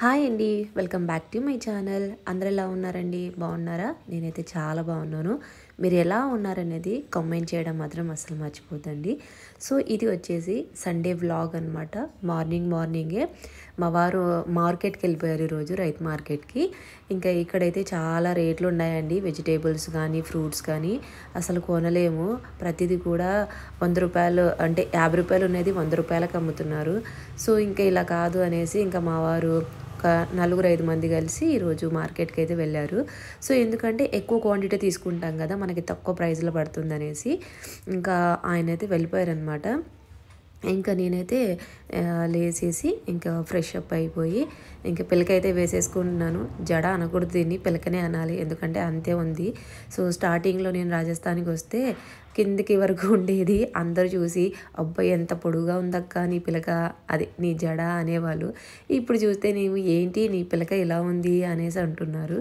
hi అండి welcome back to my channel అందరు ఎలా ఉన్నారండి బాగున్నారా నేనైతే చాలా బాగున్నాను మీరు ఎలా ఉన్నారనేది కామెంట్ చేయడం మాత్రం అసలు మర్చిపోద్దండి సో ఇది వచ్చేసి సండే వ్లాగ్ అనమాట మార్నింగ్ మార్నింగే మా వారు మార్కెట్కి వెళ్ళిపోయారు ఈరోజు రైతు మార్కెట్కి ఇంకా ఇక్కడైతే చాలా రేట్లు ఉన్నాయండి వెజిటేబుల్స్ కానీ ఫ్రూట్స్ కానీ అసలు కొనలేము ప్రతిదీ కూడా వంద రూపాయలు అంటే యాభై రూపాయలు ఉన్నది వంద రూపాయలకు అమ్ముతున్నారు సో ఇంకా ఇలా కాదు అనేసి ఇంకా మా వారు నలుగురు ఐదు మంది కలిసి ఈరోజు మార్కెట్కి అయితే వెళ్ళారు సో ఎందుకంటే ఎక్కువ క్వాంటిటీ తీసుకుంటాం కదా మనకి తక్కువ ప్రైస్లో పడుతుంది అనేసి ఇంకా ఆయన అయితే వెళ్ళిపోయారనమాట ఇంకా నేనైతే లేచేసి ఇంకా ఫ్రెష్ అప్ అయిపోయి ఇంకా పిల్లకైతే వేసేసుకుంటున్నాను జడ అనకూడదు దీన్ని పిల్లకనే అనాలి ఎందుకంటే అంతే ఉంది సో స్టార్టింగ్లో నేను రాజస్థాన్కి వస్తే కిందికి వరకు ఉండేది అందరూ చూసి అబ్బాయి ఎంత పొడుగా ఉందక్క నీ పిలక అది నీ జడ అనేవాళ్ళు ఇప్పుడు చూస్తే నేను ఏంటి నీ పిలక ఇలా ఉంది అనేసి అంటున్నారు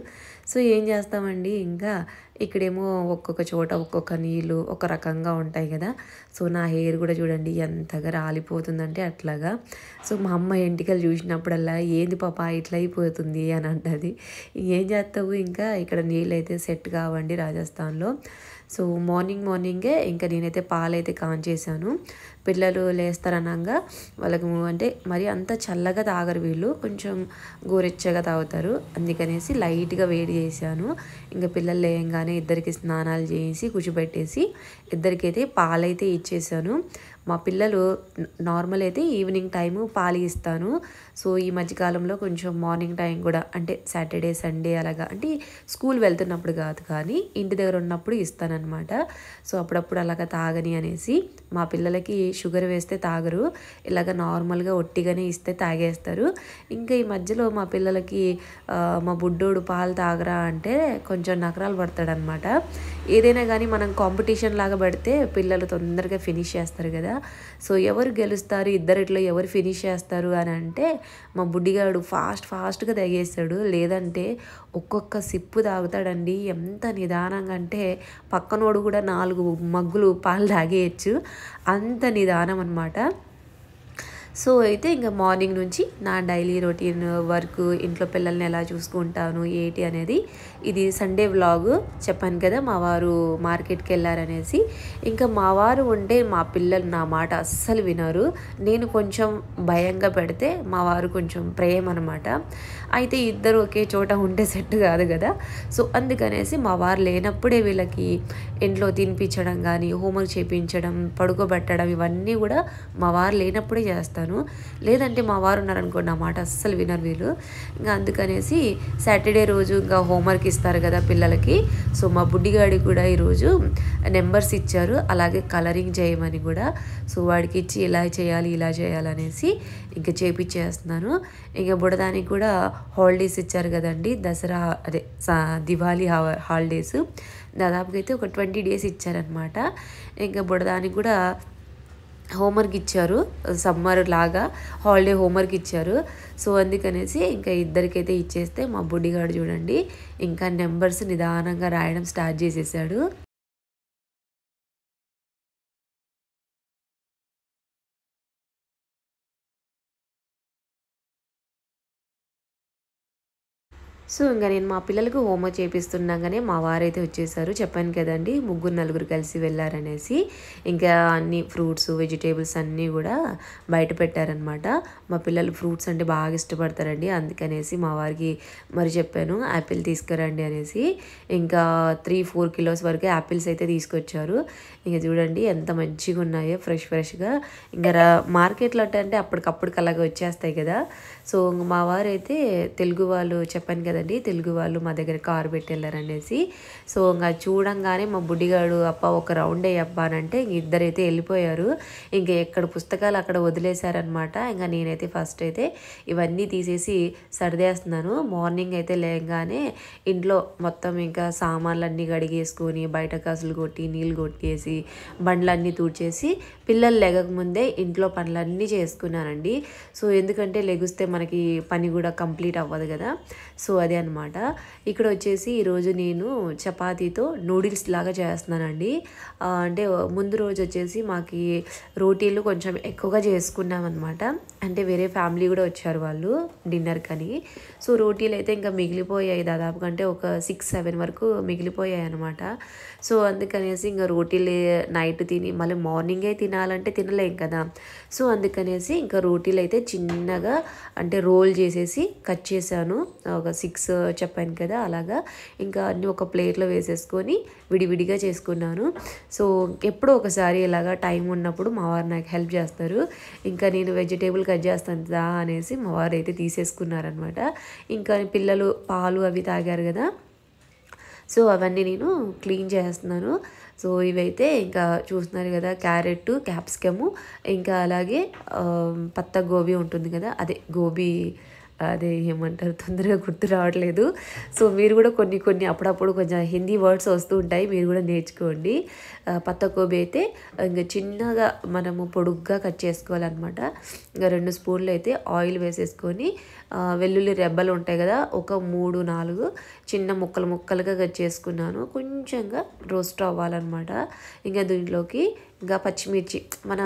సో ఏం చేస్తామండి ఇంకా ఇక్కడేమో ఒక్కొక్క చోట ఒక్కొక్క నీళ్ళు ఒక రకంగా ఉంటాయి కదా సో నా హెయిర్ కూడా చూడండి ఎంతగా రాలిపోతుందంటే అట్లాగా సో మా అమ్మ ఎంటికలు చూసినప్పుడల్లా ఏంది పాప ఇట్లా అయిపోతుంది అని అంటుంది ఏం చేస్తావు ఇంకా ఇక్కడ నీళ్ళు అయితే సెట్ కావండి రాజస్థాన్లో సో మార్నింగ్ మార్నింగే ఇంకా నేనైతే పాలైతే చేశాను పిల్లలు లేస్తారనగా వాళ్ళకు అంటే మరి అంత చల్లగా తాగరు వీళ్ళు కొంచెం గోరెచ్చగా తాగుతారు అందుకనేసి లైట్గా వేడి చేశాను ఇంకా పిల్లలు లేయంగా రాగానే ఇద్దరికి స్నానాలు చేసి కూర్చోబెట్టేసి ఇద్దరికైతే పాలైతే ఇచ్చేసాను మా పిల్లలు నార్మల్ అయితే ఈవినింగ్ టైము పాలు ఇస్తాను సో ఈ మధ్యకాలంలో కొంచెం మార్నింగ్ టైం కూడా అంటే సాటర్డే సండే అలాగా అంటే స్కూల్ వెళ్తున్నప్పుడు కాదు కానీ ఇంటి దగ్గర ఉన్నప్పుడు ఇస్తానన్నమాట సో అప్పుడప్పుడు అలాగా తాగని అనేసి మా పిల్లలకి షుగర్ వేస్తే తాగరు ఇలాగ నార్మల్గా ఒట్టిగానే ఇస్తే తాగేస్తారు ఇంకా ఈ మధ్యలో మా పిల్లలకి మా బుడ్డోడు పాలు తాగరా అంటే కొంచెం నకరాలు పడతాడనమాట ఏదైనా కానీ మనం కాంపిటీషన్ లాగా పడితే పిల్లలు తొందరగా ఫినిష్ చేస్తారు కదా సో ఎవరు గెలుస్తారు ఇద్దరిట్లో ఎవరు ఫినిష్ చేస్తారు అని అంటే మా బుడ్డిగాడు ఫాస్ట్ ఫాస్ట్గా తాగేస్తాడు లేదంటే ఒక్కొక్క సిప్పు తాగుతాడండి ఎంత నిదానంగా అంటే పక్కనోడు కూడా నాలుగు మగ్గులు పాలు తాగేయచ్చు అంత నిదానం అనమాట సో అయితే ఇంకా మార్నింగ్ నుంచి నా డైలీ రొటీన్ వర్క్ ఇంట్లో పిల్లల్ని ఎలా చూసుకుంటాను ఏంటి అనేది ఇది సండే వ్లాగ్ చెప్పాను కదా మా వారు మార్కెట్కి వెళ్ళారనేసి ఇంకా మా వారు ఉంటే మా పిల్లలు నా మాట అస్సలు వినరు నేను కొంచెం భయంగా పెడితే మా వారు కొంచెం ప్రేమ అనమాట అయితే ఇద్దరు ఒకే చోట ఉంటే సెట్ కాదు కదా సో అందుకనేసి మా వారు లేనప్పుడే వీళ్ళకి ఇంట్లో తినిపించడం కానీ హోంవర్క్ చేయించడం పడుకోబెట్టడం ఇవన్నీ కూడా మా వారు లేనప్పుడే చేస్తాను లేదంటే మా వారు ఉన్నారనుకోండి నా మాట అస్సలు వినరు వీళ్ళు ఇంకా అందుకనేసి సాటర్డే రోజు ఇంకా హోంవర్క్ ఇస్తారు కదా పిల్లలకి సో మా బుడ్డిగాడి కూడా ఈరోజు నెంబర్స్ ఇచ్చారు అలాగే కలరింగ్ చేయమని కూడా సో వాడికి ఇచ్చి ఇలా చేయాలి ఇలా చేయాలనేసి ఇంకా చేపించేస్తున్నాను ఇంకా బుడదానికి కూడా హాలిడేస్ ఇచ్చారు కదండి దసరా అదే దివాళీ హాలిడేస్ దాదాపుగా అయితే ఒక ట్వంటీ డేస్ ఇచ్చారనమాట ఇంకా బుడదానికి కూడా హోంవర్క్ ఇచ్చారు సమ్మర్ లాగా హాలిడే హోంవర్క్ ఇచ్చారు సో అందుకనేసి ఇంకా ఇద్దరికైతే ఇచ్చేస్తే మా బుడ్డిగాడు చూడండి ఇంకా నెంబర్స్ నిదానంగా రాయడం స్టార్ట్ చేసేసాడు సో ఇంకా నేను మా పిల్లలకు హోంవర్క్ చేపిస్తుండగానే మా వారైతే వచ్చేసారు చెప్పాను కదండి ముగ్గురు నలుగురు కలిసి వెళ్ళారనేసి ఇంకా అన్ని ఫ్రూట్స్ వెజిటేబుల్స్ అన్నీ కూడా బయట పెట్టారనమాట మా పిల్లలు ఫ్రూట్స్ అంటే బాగా ఇష్టపడతారండి అందుకనేసి మా వారికి మరి చెప్పాను యాపిల్ తీసుకురండి అనేసి ఇంకా త్రీ ఫోర్ కిలోస్ వరకు యాపిల్స్ అయితే తీసుకొచ్చారు ఇంకా చూడండి ఎంత మంచిగా ఉన్నాయో ఫ్రెష్ ఫ్రెష్గా ఇంకా మార్కెట్లో అంటే అప్పటికప్పుడు అలాగే వచ్చేస్తాయి కదా సో మా వారు అయితే తెలుగు వాళ్ళు చెప్పాను కదండి తెలుగు వాళ్ళు మా దగ్గర కారు పెట్టి వెళ్ళారనేసి సో ఇంకా చూడంగానే మా బుడ్డిగాడు అప్ప ఒక రౌండ్ అయ్యి అప్ప అని అంటే ఇద్దరైతే వెళ్ళిపోయారు ఇంకా ఎక్కడ పుస్తకాలు అక్కడ వదిలేశారనమాట ఇంకా నేనైతే ఫస్ట్ అయితే ఇవన్నీ తీసేసి సర్దేస్తున్నాను మార్నింగ్ అయితే లేగానే ఇంట్లో మొత్తం ఇంకా సామాన్లన్నీ కడిగేసుకొని బయట కాసులు కొట్టి నీళ్ళు కొట్టేసి బండ్లన్నీ తూడ్చేసి పిల్లలు లేగకముందే ఇంట్లో పనులన్నీ చేసుకున్నానండి సో ఎందుకంటే లెగుస్తే మనకి పని కూడా కంప్లీట్ అవ్వదు కదా సో అదే అనమాట ఇక్కడ వచ్చేసి ఈరోజు నేను చపాతీతో నూడిల్స్ లాగా చేస్తున్నానండి అంటే ముందు రోజు వచ్చేసి మాకి రోటీలు కొంచెం ఎక్కువగా చేసుకున్నాం అనమాట అంటే వేరే ఫ్యామిలీ కూడా వచ్చారు వాళ్ళు డిన్నర్ కని సో రోటీలు అయితే ఇంకా మిగిలిపోయాయి దాదాపు కంటే ఒక సిక్స్ సెవెన్ వరకు మిగిలిపోయాయి అనమాట సో అందుకనేసి ఇంకా రోటీలు నైట్ తిని మళ్ళీ మార్నింగే తినాలంటే తినలేం కదా సో అందుకనేసి ఇంకా రోటీలు అయితే చిన్నగా అంటే రోల్ చేసేసి కట్ చేశాను ఒక సిక్స్ చెప్పాను కదా అలాగా ఇంకా అన్నీ ఒక ప్లేట్లో వేసేసుకొని విడివిడిగా చేసుకున్నాను సో ఎప్పుడో ఒకసారి ఇలాగా టైం ఉన్నప్పుడు మా వారు నాకు హెల్ప్ చేస్తారు ఇంకా నేను వెజిటేబుల్ కట్ చేస్తాను అనేసి మా వారు అయితే తీసేసుకున్నారనమాట ఇంకా పిల్లలు పాలు అవి తాగారు కదా సో అవన్నీ నేను క్లీన్ చేస్తున్నాను సో ఇవైతే ఇంకా చూస్తున్నారు కదా క్యారెట్ క్యాప్సికము ఇంకా అలాగే పత్త గోబీ ఉంటుంది కదా అదే గోబీ అదే ఏమంటారు తొందరగా గుర్తు రావట్లేదు సో మీరు కూడా కొన్ని కొన్ని అప్పుడప్పుడు కొంచెం హిందీ వర్డ్స్ వస్తూ ఉంటాయి మీరు కూడా నేర్చుకోండి పత్త గోబీ అయితే ఇంకా చిన్నగా మనము పొడుగ్గా కట్ చేసుకోవాలన్నమాట ఇంకా రెండు స్పూన్లు అయితే ఆయిల్ వేసేసుకొని వెల్లుల్లి రెబ్బలు ఉంటాయి కదా ఒక మూడు నాలుగు చిన్న ముక్కలు ముక్కలుగా కట్ చేసుకున్నాను కొంచెంగా రోస్ట్ అవ్వాలన్నమాట ఇంకా దీంట్లోకి ఇంకా పచ్చిమిర్చి మన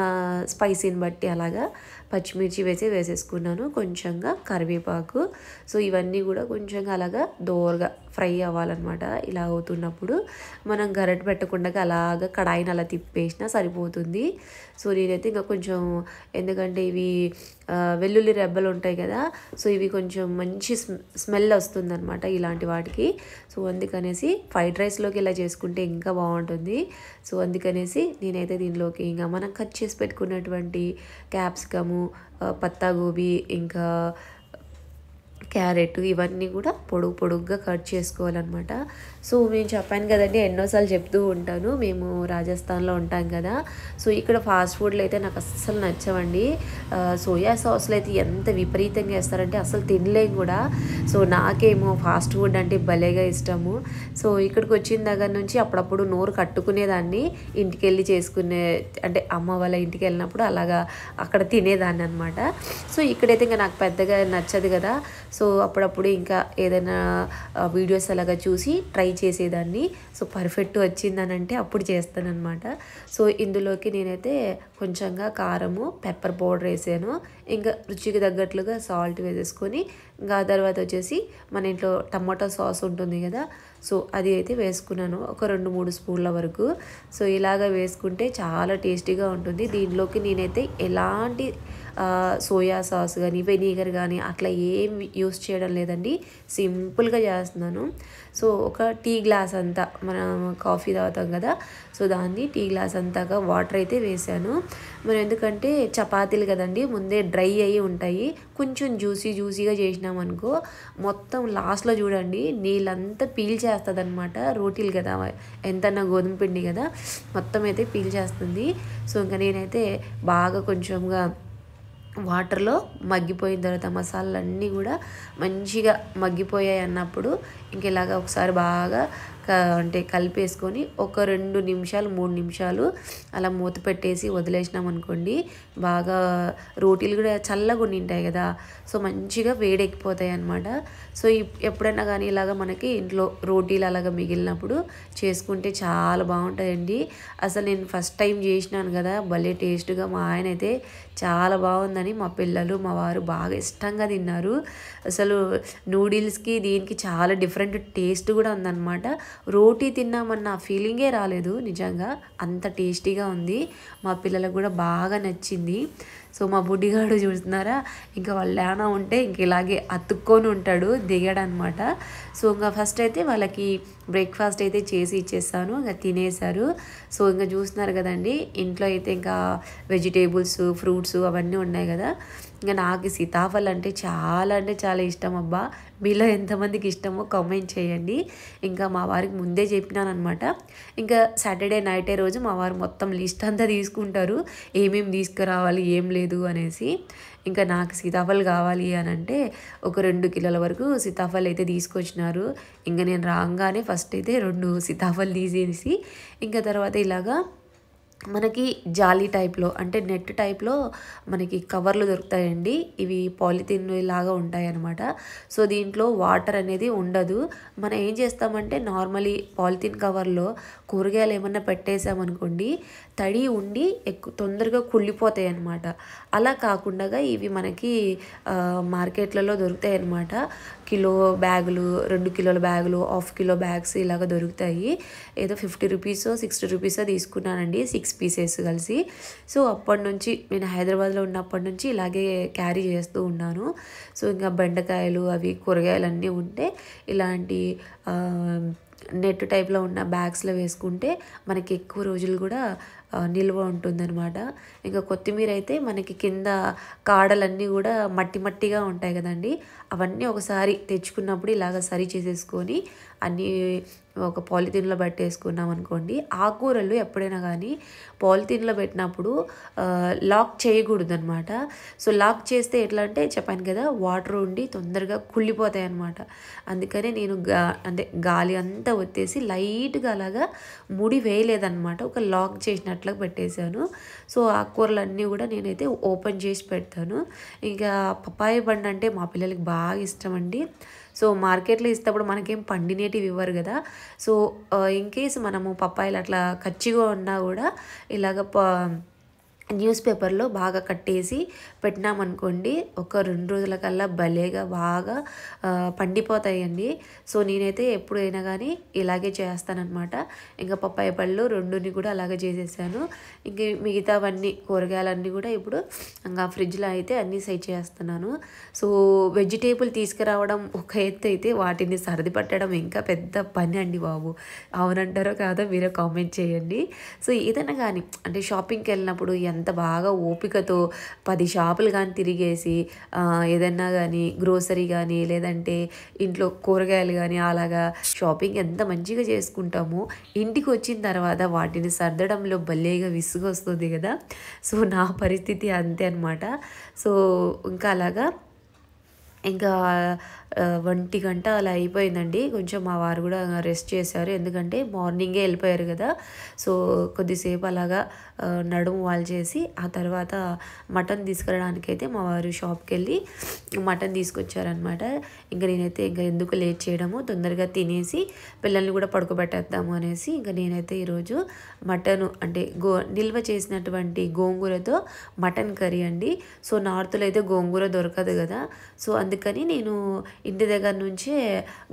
స్పైసీని బట్టి అలాగా పచ్చిమిర్చి వేసి వేసేసుకున్నాను కొంచెంగా కరివేపాకు సో ఇవన్నీ కూడా కొంచెంగా అలాగా దోరగా ఫ్రై అవ్వాలన్నమాట ఇలా అవుతున్నప్పుడు మనం గరట పెట్టకుండా అలాగ కడాయిని అలా తిప్పేసినా సరిపోతుంది సో నేనైతే ఇంకా కొంచెం ఎందుకంటే ఇవి వెల్లుల్లి రెబ్బలు ఉంటాయి కదా సో ఇవి కొంచెం మంచి స్మెల్ వస్తుందన్నమాట ఇలాంటి వాటికి సో అందుకనేసి ఫ్రైడ్ రైస్లోకి ఇలా చేసుకుంటే ఇంకా బాగుంటుంది సో అందుకనేసి నేనైతే దీనిలోకి ఇంకా మనం కట్ చేసి పెట్టుకున్నటువంటి క్యాప్సికము పత్తా గోబీ ఇంకా క్యారెట్ ఇవన్నీ కూడా పొడుగు పొడుగ్గా కట్ చేసుకోవాలన్నమాట సో నేను చెప్పాను కదండి ఎన్నోసార్లు చెప్తూ ఉంటాను మేము రాజస్థాన్లో ఉంటాం కదా సో ఇక్కడ ఫాస్ట్ ఫుడ్లు అయితే నాకు అస్సలు నచ్చవండి సోయా సాస్లు అయితే ఎంత విపరీతంగా వేస్తారంటే అసలు తినలేం కూడా సో నాకేమో ఫాస్ట్ ఫుడ్ అంటే భలేగా ఇష్టము సో ఇక్కడికి వచ్చిన దగ్గర నుంచి అప్పుడప్పుడు నోరు కట్టుకునేదాన్ని ఇంటికి వెళ్ళి చేసుకునే అంటే అమ్మ వాళ్ళ ఇంటికి వెళ్ళినప్పుడు అలాగా అక్కడ తినేదాన్ని అనమాట సో ఇక్కడైతే ఇంకా నాకు పెద్దగా నచ్చదు కదా సో అప్పుడప్పుడు ఇంకా ఏదైనా వీడియోస్ అలాగా చూసి ట్రై చేసేదాన్ని సో పర్ఫెక్ట్ వచ్చిందని అంటే అప్పుడు చేస్తానమాట సో ఇందులోకి నేనైతే కొంచెంగా కారము పెప్పర్ పౌడర్ వేసాను ఇంకా రుచికి తగ్గట్లుగా సాల్ట్ వేసేసుకొని ఇంకా తర్వాత వచ్చేసి మన ఇంట్లో టమాటో సాస్ ఉంటుంది కదా సో అది అయితే వేసుకున్నాను ఒక రెండు మూడు స్పూన్ల వరకు సో ఇలాగ వేసుకుంటే చాలా టేస్టీగా ఉంటుంది దీనిలోకి నేనైతే ఎలాంటి సోయా సాస్ కానీ వెనిగర్ కానీ అట్లా ఏం యూస్ చేయడం లేదండి సింపుల్గా చేస్తున్నాను సో ఒక టీ గ్లాస్ అంతా మనం కాఫీ తాగుతాం కదా సో దాన్ని టీ గ్లాస్ అంతాగా వాటర్ అయితే వేసాను మరి ఎందుకంటే చపాతీలు కదండి ముందే డ్రై అయ్యి ఉంటాయి కొంచెం జ్యూసీ జ్యూసీగా చేసినామనుకో మొత్తం లాస్ట్లో చూడండి నీళ్ళంతా పీల్ చేస్తుంది అనమాట రోటీలు కదా ఎంతన్నా గోధుమ పిండి కదా మొత్తం అయితే పీల్ చేస్తుంది సో ఇంకా నేనైతే బాగా కొంచెంగా వాటర్లో మగ్గిపోయిన తర్వాత మసాలాలన్నీ కూడా మంచిగా మగ్గిపోయాయి అన్నప్పుడు ఇంక ఇలాగ ఒకసారి బాగా అంటే కలిపేసుకొని ఒక రెండు నిమిషాలు మూడు నిమిషాలు అలా మూత పెట్టేసి వదిలేసినాం అనుకోండి బాగా రోటీలు కూడా చల్లగా ఉంటాయి కదా సో మంచిగా వేడెక్కిపోతాయి అనమాట సో ఎప్పుడైనా కానీ ఇలాగ మనకి ఇంట్లో రోటీలు అలాగ మిగిలినప్పుడు చేసుకుంటే చాలా బాగుంటుందండి అసలు నేను ఫస్ట్ టైం చేసినాను కదా భలే టేస్ట్గా మా ఆయన అయితే చాలా బాగుందని మా పిల్లలు మా వారు బాగా ఇష్టంగా తిన్నారు అసలు నూడిల్స్కి దీనికి చాలా డిఫరెంట్ డిఫరెంట్ టేస్ట్ కూడా ఉందన్నమాట రోటీ తిన్నామన్న ఫీలింగే రాలేదు నిజంగా అంత టేస్టీగా ఉంది మా పిల్లలకు కూడా బాగా నచ్చింది సో మా బుడ్డిగాడు చూస్తున్నారా ఇంకా వాళ్ళు లేనా ఉంటే ఇంక ఇలాగే అతుక్కొని ఉంటాడు దిగాడనమాట సో ఇంకా ఫస్ట్ అయితే వాళ్ళకి బ్రేక్ఫాస్ట్ అయితే చేసి ఇచ్చేసాను ఇంకా తినేశారు సో ఇంకా చూస్తున్నారు కదండి ఇంట్లో అయితే ఇంకా వెజిటేబుల్స్ ఫ్రూట్స్ అవన్నీ ఉన్నాయి కదా ఇంకా నాకు సీతాఫలం అంటే చాలా అంటే చాలా ఇష్టం అబ్బా మీలో ఎంతమందికి ఇష్టమో కామెంట్ చేయండి ఇంకా మా వారికి ముందే చెప్పినాను అనమాట ఇంకా సాటర్డే నైటే రోజు మా వారు మొత్తం లిస్ట్ అంతా తీసుకుంటారు ఏమేమి తీసుకురావాలి ఏం లేదు అనేసి ఇంకా నాకు సీతాఫలం కావాలి అని అంటే ఒక రెండు కిలోల వరకు సీతాఫలం అయితే తీసుకొచ్చినారు ఇంకా నేను రాగానే ఫస్ట్ అయితే రెండు సీతాఫలం తీసేసి ఇంకా తర్వాత ఇలాగా మనకి జాలీ టైప్లో అంటే నెట్ టైప్లో మనకి కవర్లు దొరుకుతాయండి ఇవి పాలిథిన్ లాగా ఉంటాయన్నమాట సో దీంట్లో వాటర్ అనేది ఉండదు మనం ఏం చేస్తామంటే నార్మలీ పాలిథిన్ కవర్లో కూరగాయలు ఏమన్నా పెట్టేసామనుకోండి తడి ఉండి ఎక్కువ తొందరగా కుళ్ళిపోతాయి అనమాట అలా కాకుండా ఇవి మనకి మార్కెట్లలో దొరుకుతాయి అనమాట కిలో బ్యాగులు రెండు కిలోల బ్యాగులు హాఫ్ కిలో బ్యాగ్స్ ఇలాగ దొరుకుతాయి ఏదో ఫిఫ్టీ రూపీసో సిక్స్టీ రూపీసో తీసుకున్నానండి సిక్స్ సిక్స్ పీసెస్ కలిసి సో అప్పటి నుంచి నేను హైదరాబాద్లో ఉన్నప్పటి నుంచి ఇలాగే క్యారీ చేస్తూ ఉన్నాను సో ఇంకా బెండకాయలు అవి కూరగాయలు అన్నీ ఉంటే ఇలాంటి నెట్ టైప్లో ఉన్న బ్యాగ్స్లో వేసుకుంటే మనకి ఎక్కువ రోజులు కూడా నిల్వ ఉంటుందన్నమాట ఇంకా కొత్తిమీర అయితే మనకి కింద కాడలన్నీ కూడా మట్టి మట్టిగా ఉంటాయి కదండీ అవన్నీ ఒకసారి తెచ్చుకున్నప్పుడు ఇలాగ సరి చేసేసుకొని అన్నీ ఒక పాలిథిన్లో పెట్టేసుకున్నాం అనుకోండి ఆకుకూరలు ఎప్పుడైనా కానీ పాలిథిన్లో పెట్టినప్పుడు లాక్ చేయకూడదు అనమాట సో లాక్ చేస్తే ఎట్లా అంటే చెప్పాను కదా వాటర్ ఉండి తొందరగా కుళ్ళిపోతాయి అనమాట అందుకనే నేను గా అంటే గాలి అంతా వచ్చేసి లైట్గా అలాగా ముడి వేయలేదనమాట ఒక లాక్ చేసినట్లు పెట్టేశాను సో ఆకుకూరలు అన్నీ కూడా నేనైతే ఓపెన్ చేసి పెడతాను ఇంకా పప్పాయ పండు అంటే మా పిల్లలకి బాగా బాగా ఇష్టం అండి సో మార్కెట్లో ఇస్తేప్పుడు మనకేం పండినేటివి ఇవ్వరు కదా సో ఇన్ కేస్ మనము పప్పాయిలు అట్లా కచ్చిగా ఉన్నా కూడా ఇలాగ ప న్యూస్ పేపర్లో బాగా కట్టేసి పెట్టినామనుకోండి ఒక రెండు రోజుల కల్లా భలేగా బాగా పండిపోతాయండి సో నేనైతే ఎప్పుడైనా కానీ ఇలాగే చేస్తానన్నమాట ఇంకా పప్పాయ పళ్ళు రెండుని కూడా అలాగే చేసేసాను ఇంక మిగతావన్నీ కూరగాయలన్నీ కూడా ఇప్పుడు ఇంకా ఫ్రిడ్జ్లో అయితే అన్నీ సెట్ చేస్తున్నాను సో వెజిటేబుల్ తీసుకురావడం ఒక ఎత్తు అయితే వాటిని సర్ది పట్టడం ఇంకా పెద్ద పని అండి బాబు అవునంటారో కాదో మీరే కామెంట్ చేయండి సో ఏదైనా కానీ అంటే షాపింగ్కి వెళ్ళినప్పుడు ఎంత అంత బాగా ఓపికతో పది షాపులు కానీ తిరిగేసి ఏదన్నా కానీ గ్రోసరీ కానీ లేదంటే ఇంట్లో కూరగాయలు కానీ అలాగా షాపింగ్ ఎంత మంచిగా చేసుకుంటామో ఇంటికి వచ్చిన తర్వాత వాటిని సర్దడంలో భలేగా విసుగు వస్తుంది కదా సో నా పరిస్థితి అంతే అనమాట సో ఇంకా అలాగా ఇంకా ఒంటి గంట అలా అయిపోయిందండి కొంచెం మా వారు కూడా రెస్ట్ చేశారు ఎందుకంటే మార్నింగే వెళ్ళిపోయారు కదా సో కొద్దిసేపు అలాగా నడుము వాళ్ళు చేసి ఆ తర్వాత మటన్ అయితే మా వారు షాప్కి వెళ్ళి మటన్ తీసుకొచ్చారనమాట ఇంకా నేనైతే ఇంకా ఎందుకు లేట్ చేయడము తొందరగా తినేసి పిల్లల్ని కూడా పడుకోబెట్టేద్దాము అనేసి ఇంకా నేనైతే ఈరోజు మటన్ అంటే గో నిల్వ చేసినటువంటి గోంగూరతో మటన్ కర్రీ అండి సో నార్త్లో అయితే గోంగూర దొరకదు కదా సో అందుకని నేను ఇంటి దగ్గర నుంచే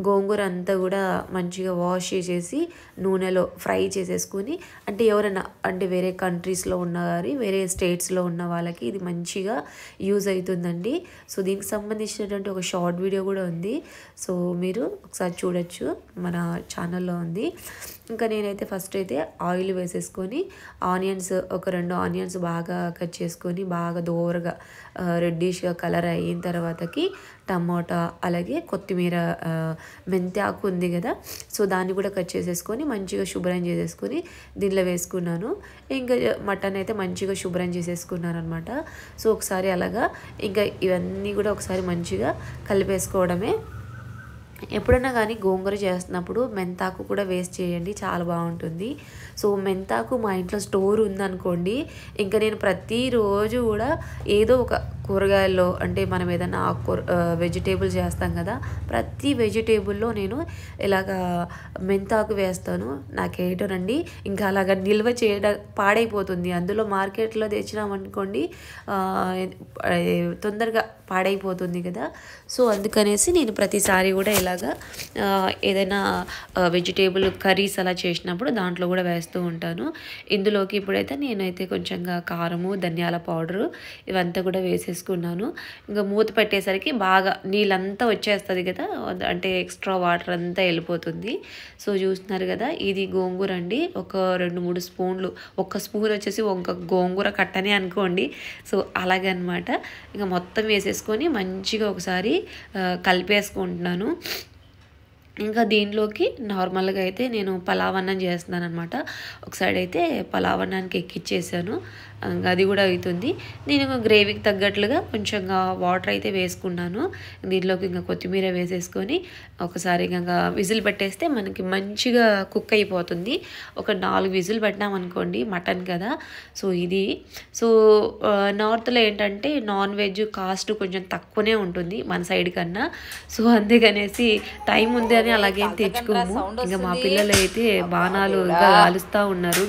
గోంగూర అంతా కూడా మంచిగా వాష్ చేసేసి నూనెలో ఫ్రై చేసేసుకుని అంటే ఎవరైనా అంటే వేరే కంట్రీస్లో ఉన్న వారి వేరే స్టేట్స్లో ఉన్న వాళ్ళకి ఇది మంచిగా యూజ్ అవుతుందండి సో దీనికి సంబంధించినటువంటి ఒక షార్ట్ వీడియో కూడా ఉంది సో మీరు ఒకసారి చూడొచ్చు మన ఛానల్లో ఉంది ఇంకా నేనైతే ఫస్ట్ అయితే ఆయిల్ వేసేసుకొని ఆనియన్స్ ఒక రెండు ఆనియన్స్ బాగా కట్ చేసుకొని బాగా దోరగా రెడ్డిష్గా కలర్ అయిన తర్వాతకి టమోటా అలాగే కొత్తిమీర మెంతి ఆకు ఉంది కదా సో దాన్ని కూడా కట్ చేసేసుకొని మంచిగా శుభ్రం చేసేసుకొని దీనిలో వేసుకున్నాను ఇంకా మటన్ అయితే మంచిగా శుభ్రం చేసేసుకున్నాను అనమాట సో ఒకసారి అలాగా ఇంకా ఇవన్నీ కూడా ఒకసారి మంచిగా కలిపేసుకోవడమే ఎప్పుడన్నా కానీ గోంగూర చేస్తున్నప్పుడు మెంతాకు కూడా వేస్ట్ చేయండి చాలా బాగుంటుంది సో మెంతాకు మా ఇంట్లో స్టోర్ ఉందనుకోండి ఇంకా నేను ప్రతిరోజు కూడా ఏదో ఒక కూరగాయల్లో అంటే మనం ఏదైనా ఆకుకూర వెజిటేబుల్ చేస్తాం కదా ప్రతి వెజిటేబుల్లో నేను ఇలాగ మెంతాకు వేస్తాను నాకు నాకేటోనండి ఇంకా అలాగ నిల్వ చేయడం పాడైపోతుంది అందులో మార్కెట్లో తెచ్చినామనుకోండి తొందరగా పాడైపోతుంది కదా సో అందుకనేసి నేను ప్రతిసారి కూడా ఇలాగ ఏదైనా వెజిటేబుల్ కర్రీస్ అలా చేసినప్పుడు దాంట్లో కూడా వేస్తాను చేస్తూ ఉంటాను ఇందులోకి ఇప్పుడైతే నేనైతే కొంచెంగా కారము ధనియాల పౌడరు ఇవంతా కూడా వేసేసుకున్నాను ఇంకా మూత పెట్టేసరికి బాగా నీళ్ళంతా వచ్చేస్తుంది కదా అంటే ఎక్స్ట్రా వాటర్ అంతా వెళ్ళిపోతుంది సో చూస్తున్నారు కదా ఇది గోంగూర అండి ఒక రెండు మూడు స్పూన్లు ఒక స్పూన్ వచ్చేసి ఒక గోంగూర కట్టనే అనుకోండి సో అలాగనమాట ఇంకా మొత్తం వేసేసుకొని మంచిగా ఒకసారి కలిపేసుకుంటున్నాను ఇంకా దీనిలోకి నార్మల్గా అయితే నేను పలావ్ అన్నం చేస్తున్నాను అనమాట ఒకసారి అయితే పలావన్నానికి ఎక్కిచ్చేసాను అది కూడా అవుతుంది నేను గ్రేవీకి తగ్గట్లుగా కొంచెంగా వాటర్ అయితే వేసుకున్నాను దీంట్లోకి ఇంకా కొత్తిమీర వేసేసుకొని ఒకసారి ఇంకా విజిల్ పెట్టేస్తే మనకి మంచిగా కుక్ అయిపోతుంది ఒక నాలుగు విజిల్ పెట్టినామనుకోండి మటన్ కదా సో ఇది సో నార్త్లో ఏంటంటే నాన్ వెజ్ కాస్ట్ కొంచెం తక్కువనే ఉంటుంది మన సైడ్ కన్నా సో అందుకనేసి టైం ఉంది అని అలాగేం తెచ్చుకోము ఇంకా మా పిల్లలు అయితే బాణాలు ఇంకా కాలుస్తూ ఉన్నారు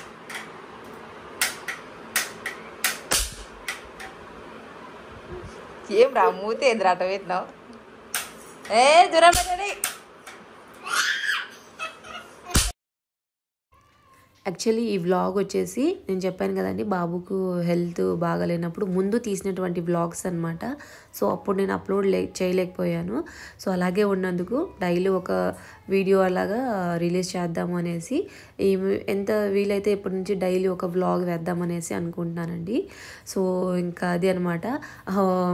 ఏం రా మూతే ఏంద్ర పెట్టినావు ఏ దూరం పెట్టండి యాక్చువల్లీ ఈ వ్లాగ్ వచ్చేసి నేను చెప్పాను కదండి బాబుకు హెల్త్ బాగాలేనప్పుడు ముందు తీసినటువంటి వ్లాగ్స్ అనమాట సో అప్పుడు నేను అప్లోడ్ చేయలేకపోయాను సో అలాగే ఉన్నందుకు డైలీ ఒక వీడియో అలాగా రిలీజ్ చేద్దాము అనేసి ఎంత వీలైతే ఇప్పటి నుంచి డైలీ ఒక వ్లాగ్ వేద్దామనేసి అనుకుంటున్నానండి సో ఇంకా అది అనమాట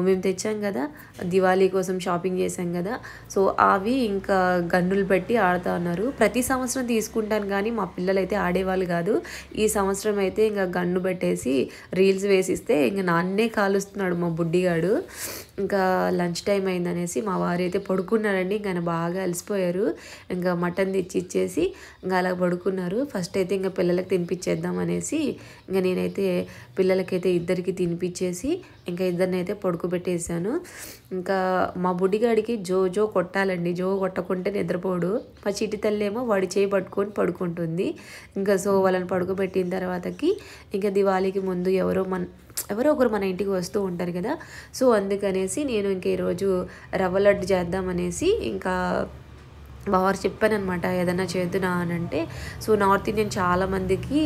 మేము తెచ్చాం కదా దివాళీ కోసం షాపింగ్ చేసాం కదా సో అవి ఇంకా గన్నులు పెట్టి ఆడుతూ ఉన్నారు ప్రతి సంవత్సరం తీసుకుంటాను కానీ మా పిల్లలు అయితే ఆడేవాళ్ళు మామూలు కాదు ఈ సంవత్సరం అయితే ఇంకా గన్ను పెట్టేసి రీల్స్ వేసిస్తే ఇంకా నాన్నే కాలుస్తున్నాడు మా బుడ్డిగాడు ఇంకా లంచ్ టైం అయిందనేసి మా వారు అయితే పడుకున్నారండి ఇంకా బాగా అలసిపోయారు ఇంకా మటన్ తెచ్చి ఇచ్చేసి ఇంకా అలా పడుకున్నారు ఫస్ట్ అయితే ఇంకా పిల్లలకి తినిపించేద్దాం అనేసి ఇంకా నేనైతే పిల్లలకైతే ఇద్దరికి తినిపించేసి ఇంకా ఇద్దరిని అయితే పడుకోబెట్టేసాను ఇంకా మా బుడ్డిగాడికి జో జో కొట్టాలండి జో కొట్టకుంటే నిద్రపోడు మా చిటి తల్లి ఏమో వాడి చేయి పట్టుకొని పడుకుంటుంది ఇంకా సో వాళ్ళని పడుకోబెట్టిన తర్వాతకి ఇంకా దివాళీకి ముందు ఎవరో మన ఎవరో ఒకరు మన ఇంటికి వస్తూ ఉంటారు కదా సో అందుకనేసి నేను ఇంక ఈరోజు రవ్వ లడ్డు చేద్దామనేసి ఇంకా వారు చెప్పానమాట ఏదైనా చేద్దునా అని అంటే సో నార్త్ ఇండియన్ చాలామందికి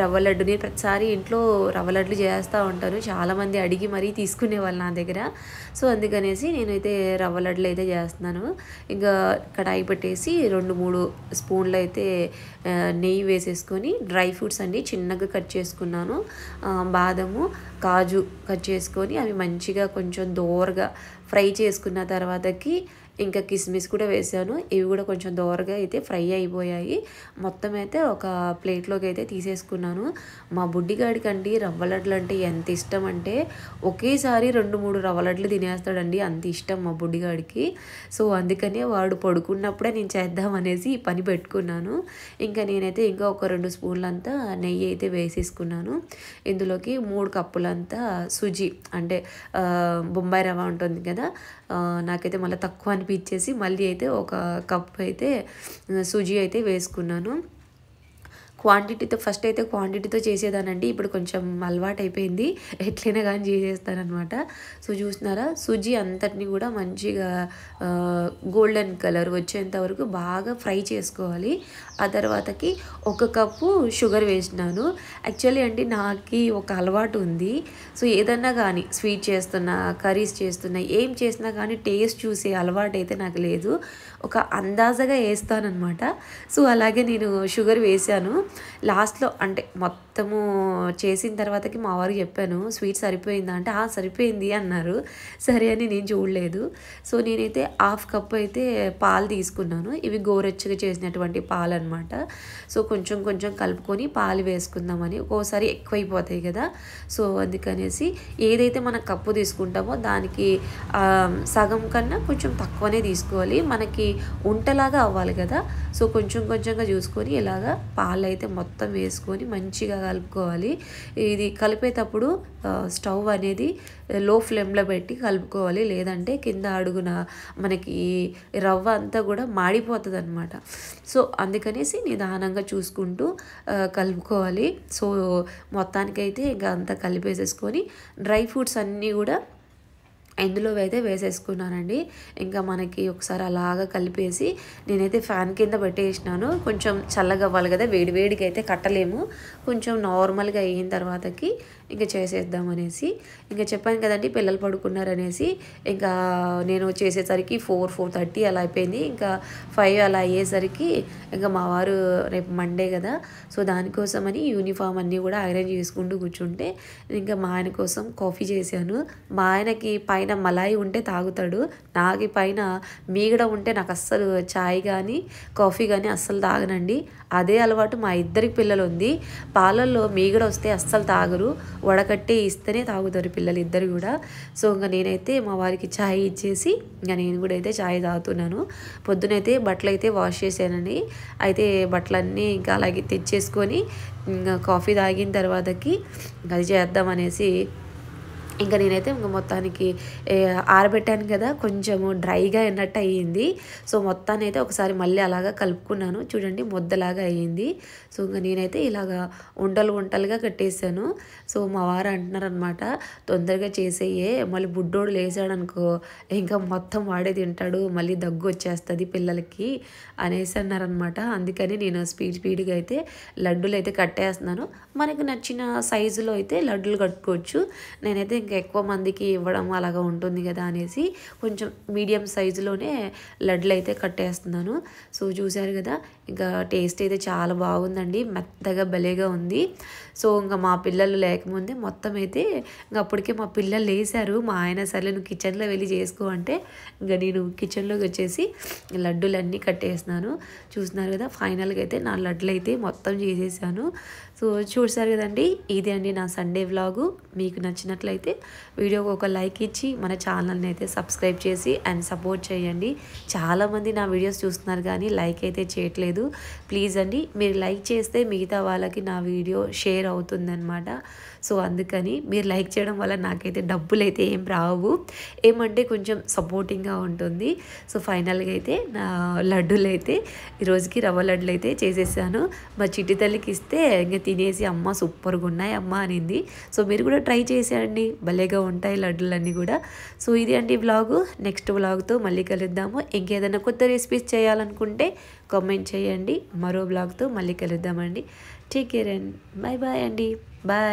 రవ్వ లడ్డు నేను ప్రతిసారి ఇంట్లో రవ్వ లడ్లు చేస్తూ ఉంటాను చాలామంది అడిగి మరీ తీసుకునేవాళ్ళు నా దగ్గర సో అందుకనేసి నేనైతే రవ్వ లడ్డులు అయితే చేస్తున్నాను ఇంకా కడాయి పెట్టేసి రెండు మూడు స్పూన్లు అయితే నెయ్యి వేసేసుకొని డ్రై ఫ్రూట్స్ అండి చిన్నగా కట్ చేసుకున్నాను బాదము కాజు కట్ చేసుకొని అవి మంచిగా కొంచెం దోరగా ఫ్రై చేసుకున్న తర్వాతకి ఇంకా కిస్మిస్ కూడా వేసాను ఇవి కూడా కొంచెం దోరగా అయితే ఫ్రై అయిపోయాయి మొత్తం అయితే ఒక ప్లేట్లోకి అయితే తీసేసుకున్నాను మా బుడ్డిగాడికండి రవ్వ లడ్లు అంటే ఎంత ఇష్టం అంటే ఒకేసారి రెండు మూడు రవ్వ తినేస్తాడండి అంత ఇష్టం మా బుడ్డిగాడికి సో అందుకనే వాడు పడుకున్నప్పుడే నేను చేద్దామనేసి ఈ పని పెట్టుకున్నాను ఇంకా నేనైతే ఇంకా ఒక రెండు స్పూన్లంతా నెయ్యి అయితే వేసేసుకున్నాను ఇందులోకి మూడు కప్పులంతా సుజీ అంటే బొంబాయి రవ్వ ఉంటుంది కదా నాకైతే మళ్ళీ తక్కువ అని కలిపి ఇచ్చేసి మళ్ళీ అయితే ఒక కప్ అయితే సుజీ అయితే వేసుకున్నాను క్వాంటిటీతో ఫస్ట్ అయితే క్వాంటిటీతో చేసేదానండి ఇప్పుడు కొంచెం అలవాటు అయిపోయింది ఎట్లయినా కానీ చేసేస్తానమాట సో చూసినారా సుజీ అంతటిని కూడా మంచిగా గోల్డెన్ కలర్ వచ్చేంత వరకు బాగా ఫ్రై చేసుకోవాలి ఆ తర్వాతకి ఒక కప్పు షుగర్ వేసినాను యాక్చువల్లీ అండి నాకు ఒక అలవాటు ఉంది సో ఏదన్నా కానీ స్వీట్ చేస్తున్నా కర్రీస్ చేస్తున్నా ఏం చేసినా కానీ టేస్ట్ చూసే అలవాటు అయితే నాకు లేదు ఒక అందాజగా వేస్తానమాట సో అలాగే నేను షుగర్ వేసాను లాస్ట్లో అంటే మొత్తము చేసిన తర్వాతకి మా వారికి చెప్పాను స్వీట్ సరిపోయిందా అంటే ఆ సరిపోయింది అన్నారు సరే అని నేను చూడలేదు సో నేనైతే హాఫ్ కప్ అయితే పాలు తీసుకున్నాను ఇవి గోరెచ్చగా చేసినటువంటి పాలు అనమాట సో కొంచెం కొంచెం కలుపుకొని పాలు వేసుకుందామని ఒక్కోసారి ఎక్కువైపోతాయి కదా సో అందుకనేసి ఏదైతే మనం కప్పు తీసుకుంటామో దానికి సగం కన్నా కొంచెం తక్కువనే తీసుకోవాలి మనకి ఉంటలాగా అవ్వాలి కదా సో కొంచెం కొంచెంగా చూసుకొని ఇలాగా పాలు అయితే మొత్తం వేసుకొని మంచిగా కలుపుకోవాలి ఇది కలిపేటప్పుడు స్టవ్ అనేది లో ఫ్లేమ్లో పెట్టి కలుపుకోవాలి లేదంటే కింద అడుగున మనకి రవ్వ అంతా కూడా మాడిపోతుంది అనమాట సో అందుకనేసి నిదానంగా చూసుకుంటూ కలుపుకోవాలి సో మొత్తానికైతే ఇంకా అంతా కలిపేసేసుకొని డ్రై ఫ్రూట్స్ అన్నీ కూడా ఇందులో అయితే వేసేసుకున్నానండి ఇంకా మనకి ఒకసారి అలాగా కలిపేసి నేనైతే ఫ్యాన్ కింద పెట్టేసినాను కొంచెం చల్లగా అవ్వాలి కదా వేడి వేడికి అయితే కట్టలేము కొంచెం నార్మల్గా అయిన తర్వాతకి ఇంకా చేసేద్దాం అనేసి ఇంకా చెప్పాను కదండి పిల్లలు పడుకున్నారనేసి ఇంకా నేను చేసేసరికి ఫోర్ ఫోర్ థర్టీ అలా అయిపోయింది ఇంకా ఫైవ్ అలా అయ్యేసరికి ఇంకా మా వారు రేపు మండే కదా సో దానికోసమని యూనిఫామ్ అన్నీ కూడా ఐరన్ చేసుకుంటూ కూర్చుంటే ఇంకా మా ఆయన కోసం కాఫీ చేశాను మా ఆయనకి పైన పైన మలాయి ఉంటే తాగుతాడు నాకు పైన మీగడ ఉంటే నాకు అస్సలు ఛాయ్ కానీ కాఫీ కానీ అస్సలు తాగనండి అదే అలవాటు మా ఇద్దరికి పిల్లలు ఉంది పాలల్లో మీగడ వస్తే అస్సలు తాగరు వడకట్టి ఇస్తేనే తాగుతారు పిల్లలు ఇద్దరు కూడా సో ఇంకా నేనైతే మా వారికి ఛాయ్ ఇచ్చేసి ఇంకా నేను కూడా అయితే ఛాయ్ తాగుతున్నాను పొద్దునైతే బట్టలు అయితే వాష్ చేశానండి అయితే బట్టలన్నీ ఇంకా అలాగే తెచ్చేసుకొని కాఫీ తాగిన తర్వాతకి అది చేద్దామనేసి ఇంకా నేనైతే ఇంకా మొత్తానికి ఆరబెట్టాను కదా కొంచెము డ్రైగా అయినట్టు అయ్యింది సో మొత్తాన్ని అయితే ఒకసారి మళ్ళీ అలాగా కలుపుకున్నాను చూడండి ముద్దలాగా అయ్యింది సో ఇంకా నేనైతే ఇలాగా ఉండలు ఉండలుగా కట్టేశాను సో మా వారు అంటున్నారనమాట తొందరగా చేసేయే మళ్ళీ బుడ్డోడు లేసాడనుకో ఇంకా మొత్తం వాడే తింటాడు మళ్ళీ దగ్గు వచ్చేస్తుంది పిల్లలకి అనేసి అన్నారనమాట అందుకని నేను స్పీడ్ స్పీడ్గా అయితే లడ్డూలు అయితే కట్టేస్తున్నాను మనకు నచ్చిన సైజులో అయితే లడ్డూలు కట్టుకోవచ్చు నేనైతే ఇంకా ఎక్కువ మందికి ఇవ్వడం అలాగా ఉంటుంది కదా అనేసి కొంచెం మీడియం సైజులోనే లడ్లు అయితే కట్టేస్తున్నాను సో చూశారు కదా ఇంకా టేస్ట్ అయితే చాలా బాగుందండి మెత్తగా భలేగా ఉంది సో ఇంకా మా పిల్లలు లేకముందే మొత్తం అయితే ఇంకా అప్పటికే మా పిల్లలు వేసారు మా ఆయన సరే నువ్వు కిచెన్లో వెళ్ళి చేసుకో అంటే ఇంకా నేను కిచెన్లోకి వచ్చేసి లడ్డూలన్నీ కట్టేసినాను చూస్తున్నారు కదా ఫైనల్గా అయితే నా లడ్లు అయితే మొత్తం చేసేసాను సో చూసారు కదండి ఇదే అండి నా సండే వ్లాగు మీకు నచ్చినట్లయితే వీడియోకి ఒక లైక్ ఇచ్చి మన ఛానల్ని అయితే సబ్స్క్రైబ్ చేసి అండ్ సపోర్ట్ చేయండి చాలామంది నా వీడియోస్ చూస్తున్నారు కానీ లైక్ అయితే చేయట్లేదు ప్లీజ్ అండి మీరు లైక్ చేస్తే మిగతా వాళ్ళకి నా వీడియో షేర్ అనమాట సో అందుకని మీరు లైక్ చేయడం వల్ల నాకైతే డబ్బులు అయితే ఏం రావు ఏమంటే కొంచెం సపోర్టింగ్గా ఉంటుంది సో ఫైనల్గా అయితే నా లడ్డూలు అయితే ఈరోజుకి రవ్వ లడ్డులు అయితే చేసేసాను మా చిట్టి తల్లికి ఇస్తే ఇంకా తినేసి అమ్మ సూపర్గా ఉన్నాయి అమ్మ అనింది సో మీరు కూడా ట్రై చేసేయండి భలేగా ఉంటాయి లడ్డులన్నీ కూడా సో ఇది అండి బ్లాగు నెక్స్ట్ వ్లాగ్తో మళ్ళీ కలుద్దాము ఇంకేదైనా కొత్త రెసిపీస్ చేయాలనుకుంటే కామెంట్ చేయండి మరో బ్లాగ్తో మళ్ళీ కలుద్దామండి take care and bye bye అండి బాయ్